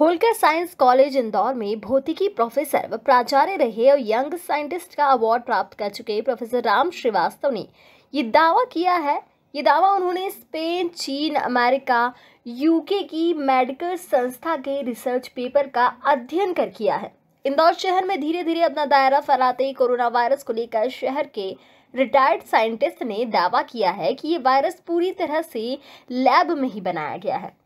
Holkar science college Indore में भौतिकी professor व प्राचार्य रहे और यंग साइंटिस्ट का अवार्ड प्राप्त कर चुके प्रोफेसर राम श्रीवास्तव ने ये दावा किया है ये दावा उन्होंने स्पेन चीन अमेरिका यूके की मेडिकल संस्था के रिसर्च पेपर का अध्ययन कर किया है इंदौर शहर में धीरे धीरे अपना दायरा फैलाते कोरोना वायरस को लेकर शहर के रिटायर्ड साइंटिस्ट ने दावा किया है कि ये वायरस पूरी तरह से लैब में ही बनाया गया है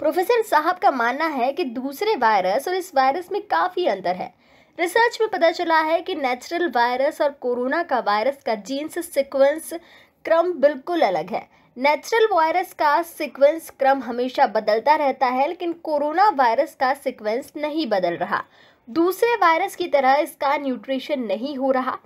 प्रोफेसर साहब का मानना है कि दूसरे वायरस और इस वायरस में काफ़ी अंतर है रिसर्च में पता चला है कि नेचुरल वायरस और कोरोना का वायरस का जीन्स सिक्वेंस क्रम बिल्कुल अलग है नेचुरल वायरस का सीक्वेंस क्रम हमेशा बदलता रहता है लेकिन कोरोना वायरस का सीक्वेंस नहीं बदल रहा दूसरे वायरस की तरह इसका न्यूट्रिशन नहीं हो रहा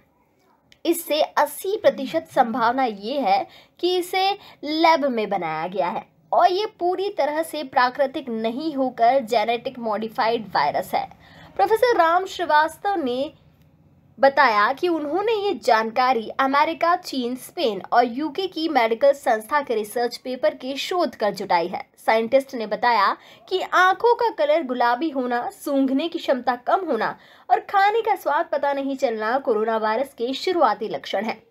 इससे 80 प्रतिशत संभावना ये है कि इसे लैब में बनाया गया है और ये पूरी तरह से प्राकृतिक नहीं होकर जेनेटिक मॉडिफाइड वायरस है प्रोफेसर राम श्रीवास्तव ने बताया कि उन्होंने ये जानकारी अमेरिका चीन स्पेन और यूके की मेडिकल संस्था के रिसर्च पेपर के शोध कर जुटाई है साइंटिस्ट ने बताया कि आंखों का कलर गुलाबी होना सूंघने की क्षमता कम होना और खाने का स्वाद पता नहीं चलना कोरोना वायरस के शुरुआती लक्षण हैं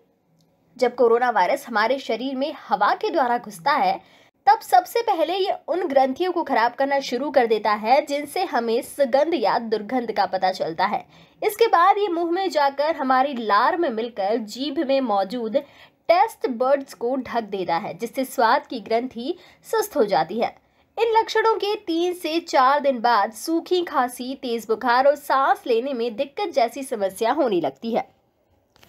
जब कोरोना वायरस हमारे शरीर में हवा के द्वारा घुसता है तब सबसे पहले ये उन ग्रंथियों को खराब करना शुरू कर देता है जिनसे हमें सुगंध या दुर्गंध का पता चलता है इसके बाद ये मुंह में जाकर हमारी लार में मिलकर जीभ में मौजूद टेस्ट बर्ड्स को ढक देता है जिससे स्वाद की ग्रंथि सुस्त हो जाती है इन लक्षणों के तीन से चार दिन बाद सूखी खांसी तेज बुखार और सांस लेने में दिक्कत जैसी समस्या होने लगती है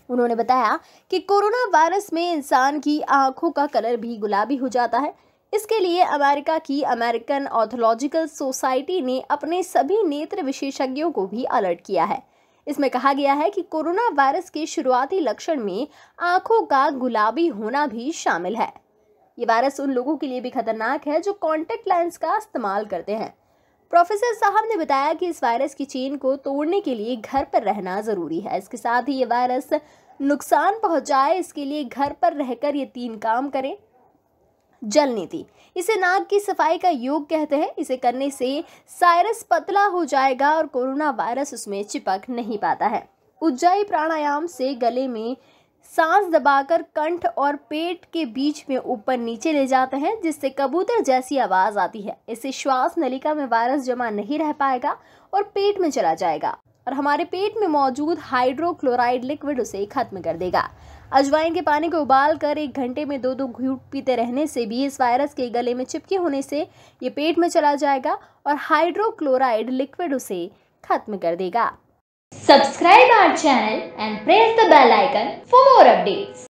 उन्होंने बताया कि कोरोना वायरस में इंसान की आंखों का कलर भी गुलाबी हो जाता है इसके लिए अमेरिका की अमेरिकन ऑर्थोलॉजिकल सोसाइटी ने अपने सभी नेत्र विशेषज्ञों को भी अलर्ट किया है इसमें कहा गया है कि कोरोना वायरस के शुरुआती लक्षण में आंखों का गुलाबी होना भी शामिल है ये वायरस उन लोगों के लिए भी खतरनाक है जो कॉन्टेक्ट लेंस का इस्तेमाल करते हैं प्रोफेसर साहब ने बताया कि इस वायरस की चेन को तोड़ने के लिए घर पर रहना ज़रूरी है इसके साथ ही ये वायरस नुकसान पहुंचाए इसके लिए घर पर रहकर ये तीन काम करें जल नीति इसे नाक की सफाई का योग कहते हैं इसे करने से साइरस पतला हो जाएगा और कोरोना वायरस उसमें चिपक नहीं पाता है उज्जाई प्राणायाम से गले में सांस दबाकर कंठ और पेट के बीच में ऊपर नीचे ले जाते हैं जिससे कबूतर जैसी आवाज़ आती है इससे श्वास नलिका में वायरस जमा नहीं रह पाएगा और पेट में चला जाएगा और हमारे पेट में मौजूद हाइड्रोक्लोराइड लिक्विड उसे खत्म कर देगा अजवाइन के पानी को उबाल कर एक घंटे में दो दो घूट पीते रहने से भी इस वायरस के गले में चिपके होने से ये पेट में चला जाएगा और हाइड्रोक्लोराइड लिक्विड उसे खत्म कर देगा subscribe our channel and press the bell icon for more updates